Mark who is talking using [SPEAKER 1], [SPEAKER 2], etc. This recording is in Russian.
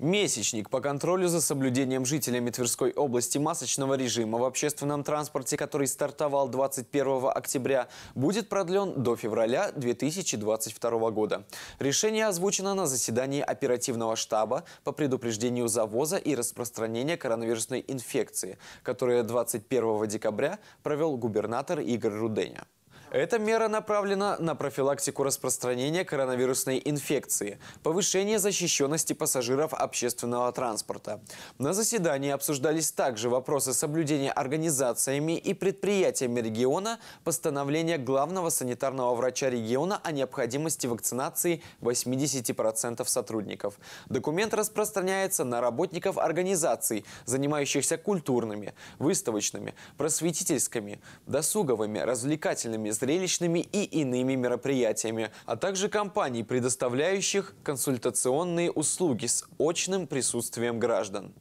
[SPEAKER 1] Месячник по контролю за соблюдением жителями Тверской области масочного режима в общественном транспорте, который стартовал 21 октября, будет продлен до февраля 2022 года. Решение озвучено на заседании оперативного штаба по предупреждению завоза и распространения коронавирусной инфекции, которое 21 декабря провел губернатор Игорь Руденя. Эта мера направлена на профилактику распространения коронавирусной инфекции, повышение защищенности пассажиров общественного транспорта. На заседании обсуждались также вопросы соблюдения организациями и предприятиями региона постановления главного санитарного врача региона о необходимости вакцинации 80% сотрудников. Документ распространяется на работников организаций, занимающихся культурными, выставочными, просветительскими, досуговыми, развлекательными, зрелищными и иными мероприятиями, а также компаний, предоставляющих консультационные услуги с очным присутствием граждан.